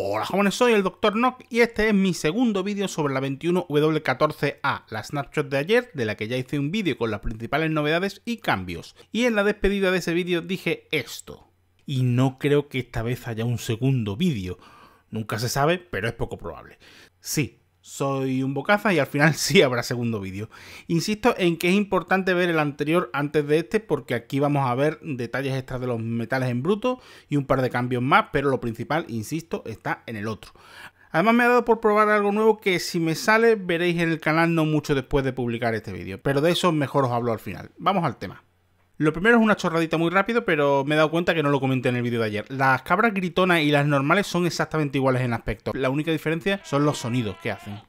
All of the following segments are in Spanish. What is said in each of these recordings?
Hola jóvenes, soy el Dr. Nock y este es mi segundo vídeo sobre la 21W14A, la snapshot de ayer, de la que ya hice un vídeo con las principales novedades y cambios. Y en la despedida de ese vídeo dije esto. Y no creo que esta vez haya un segundo vídeo. Nunca se sabe, pero es poco probable. Sí, soy un bocaza y al final sí habrá segundo vídeo. Insisto en que es importante ver el anterior antes de este porque aquí vamos a ver detalles extra de los metales en bruto y un par de cambios más, pero lo principal, insisto, está en el otro. Además me ha dado por probar algo nuevo que si me sale veréis en el canal no mucho después de publicar este vídeo, pero de eso mejor os hablo al final. Vamos al tema. Lo primero es una chorradita muy rápido, pero me he dado cuenta que no lo comenté en el vídeo de ayer. Las cabras gritonas y las normales son exactamente iguales en aspecto. La única diferencia son los sonidos que hacen.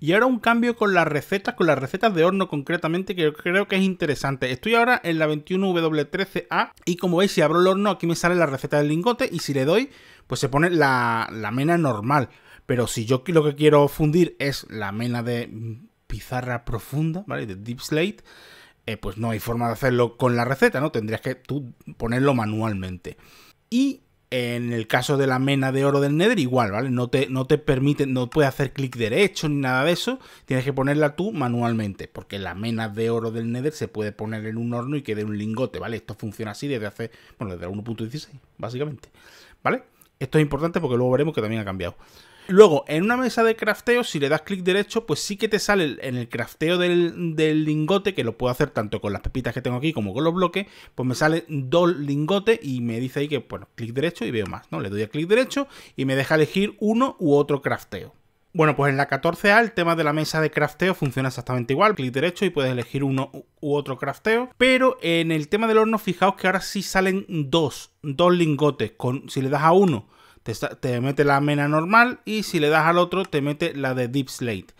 Y ahora un cambio con las recetas, con las recetas de horno concretamente, que creo que es interesante. Estoy ahora en la 21W13A y como veis, si abro el horno, aquí me sale la receta del lingote y si le doy, pues se pone la, la mena normal. Pero si yo lo que quiero fundir es la mena de pizarra profunda, ¿vale? De Deep Slate, eh, pues no hay forma de hacerlo con la receta, ¿no? Tendrías que tú ponerlo manualmente. Y en el caso de la mena de oro del Nether, igual, ¿vale? No te, no te permite, no puedes hacer clic derecho ni nada de eso. Tienes que ponerla tú manualmente, porque la mena de oro del Nether se puede poner en un horno y quede un lingote, ¿vale? Esto funciona así desde hace, bueno, desde 1.16, básicamente, ¿vale? Esto es importante porque luego veremos que también ha cambiado. Luego, en una mesa de crafteo, si le das clic derecho, pues sí que te sale en el crafteo del, lingote, que lo puedo hacer tanto con las pepitas que tengo aquí como con los bloques, pues me sale dos lingotes y me dice ahí que, bueno, clic derecho y veo más, ¿no? Le doy a clic derecho y me deja elegir uno u otro crafteo. Bueno, pues en la 14A el tema de la mesa de crafteo funciona exactamente igual, clic derecho y puedes elegir uno u otro crafteo, pero en el tema del horno fijaos que ahora sí salen dos, dos lingotes, con, si le das a uno te, mete la mena normal y si le das al otro te mete la de Deep Slate.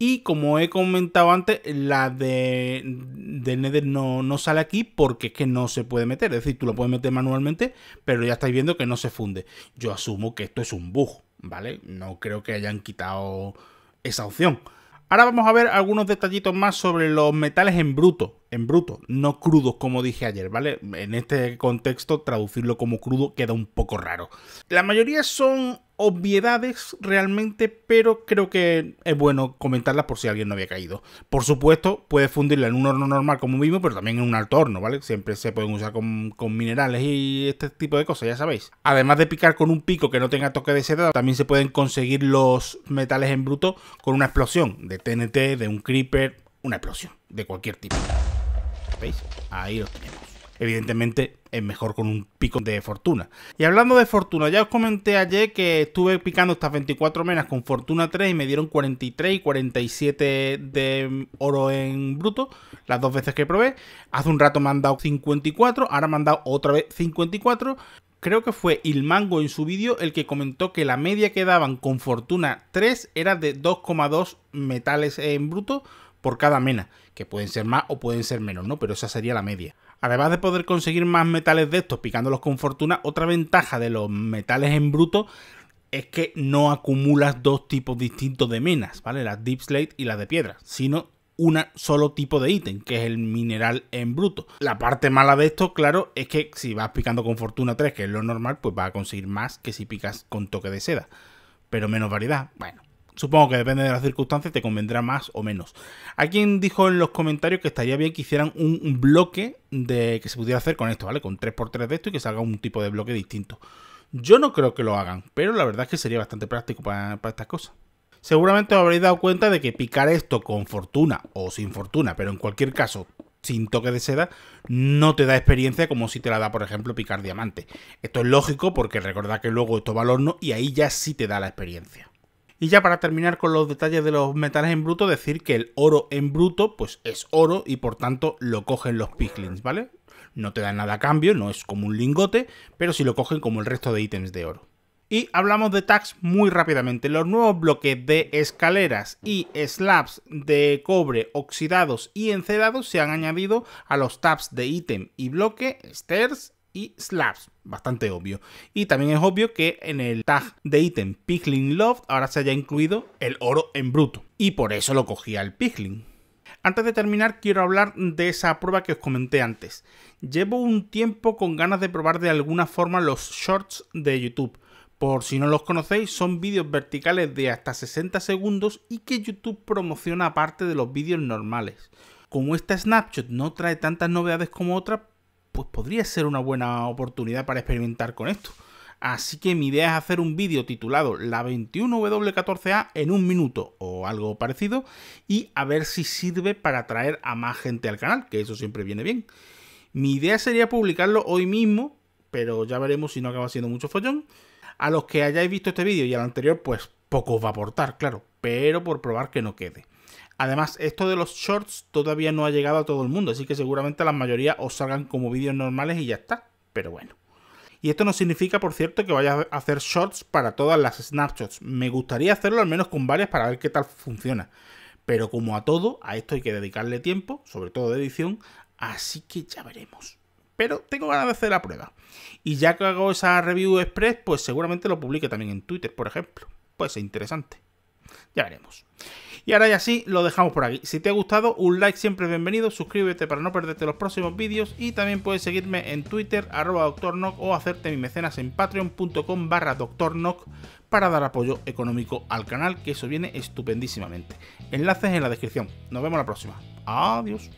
Y como he comentado antes, la de, Nether no, no, sale aquí porque es que no se puede meter. Es decir, tú lo puedes meter manualmente, pero ya estáis viendo que no se funde. Yo asumo que esto es un bug, ¿vale? No creo que hayan quitado esa opción. Ahora vamos a ver algunos detallitos más sobre los metales en bruto en bruto, no crudo como dije ayer, ¿vale? En este contexto traducirlo como crudo queda un poco raro. La mayoría son obviedades realmente, pero creo que es bueno comentarlas por si alguien no había caído. Por supuesto, puedes fundirla en un horno normal como mismo, pero también en un alto horno, ¿vale? Siempre se pueden usar con, minerales y este tipo de cosas, ya sabéis. Además de picar con un pico que no tenga toque de seda, también se pueden conseguir los metales en bruto con una explosión de TNT, de un creeper, una explosión de cualquier tipo. ¿Veis? Ahí los tenemos. Evidentemente es mejor con un pico de fortuna. Y hablando de fortuna, ya os comenté ayer que estuve picando estas 24 menas con fortuna 3 y me dieron 43 y 47 de oro en bruto las dos veces que probé. Hace un rato me han dado 54, ahora me han dado otra vez 54. Creo que fue Il Mango en su vídeo el que comentó que la media que daban con fortuna 3 era de 2,2 metales en bruto por cada mena, que pueden ser más o pueden ser menos, ¿no? Pero esa sería la media. Además de poder conseguir más metales de estos picándolos con fortuna, otra ventaja de los metales en bruto es que no acumulas dos tipos distintos de menas, ¿vale? Las deep slate y las de piedra, sino un solo tipo de ítem, que es el mineral en bruto. La parte mala de esto, claro, es que si vas picando con fortuna 3, que es lo normal, pues vas a conseguir más que si picas con toque de seda. Pero menos variedad. Bueno, Supongo que depende de las circunstancias, te convendrá más o menos. Alguien dijo en los comentarios que estaría bien que hicieran un bloque de que se pudiera hacer con esto, ¿vale? Con 3x3 de esto y que salga un tipo de bloque distinto. Yo no creo que lo hagan, pero la verdad es que sería bastante práctico para, para estas cosas. Seguramente os habréis dado cuenta de que picar esto con fortuna o sin fortuna, pero en cualquier caso, sin toque de seda, no te da experiencia como si te la da, por ejemplo, picar diamante. Esto es lógico porque recordad que luego esto va al horno y ahí ya sí te da la experiencia. Y ya para terminar con los detalles de los metales en bruto, decir que el oro en bruto pues es oro y por tanto lo cogen los piglins, ¿vale? No te dan nada a cambio, no es como un lingote, pero sí lo cogen como el resto de ítems de oro. Y hablamos de tags muy rápidamente. Los nuevos bloques de escaleras y slabs de cobre oxidados y encedados se han añadido a los tabs de ítem y bloque, stairs y bastante obvio. Y también es obvio que en el tag de ítem Pickling Love ahora se haya incluido el oro en bruto, y por eso lo cogía el Pickling. Antes de terminar quiero hablar de esa prueba que os comenté antes. Llevo un tiempo con ganas de probar de alguna forma los shorts de YouTube. Por si no los conocéis, son vídeos verticales de hasta 60 segundos y que YouTube promociona aparte de los vídeos normales. Como esta snapshot no trae tantas novedades como otras, pues podría ser una buena oportunidad para experimentar con esto. Así que mi idea es hacer un vídeo titulado La 21W14A en un minuto o algo parecido y a ver si sirve para atraer a más gente al canal, que eso siempre viene bien. Mi idea sería publicarlo hoy mismo, pero ya veremos si no acaba siendo mucho follón. A los que hayáis visto este vídeo y al anterior, pues poco os va a aportar, claro, pero por probar que no quede. Además, esto de los shorts todavía no ha llegado a todo el mundo, así que seguramente la mayoría os salgan como vídeos normales y ya está. Pero bueno. Y esto no significa, por cierto, que vaya a hacer shorts para todas las snapshots. Me gustaría hacerlo al menos con varias para ver qué tal funciona. Pero como a todo, a esto hay que dedicarle tiempo, sobre todo de edición, así que ya veremos. Pero tengo ganas de hacer la prueba. Y ya que hago esa review express, pues seguramente lo publique también en Twitter, por ejemplo. Pues ser interesante. Ya veremos. Y ahora ya sí, lo dejamos por aquí. Si te ha gustado, un like siempre es bienvenido, suscríbete para no perderte los próximos vídeos y también puedes seguirme en Twitter, arroba o hacerte mi mecenas en patreon.com barra DoctorNock para dar apoyo económico al canal, que eso viene estupendísimamente. Enlaces en la descripción. Nos vemos la próxima. Adiós.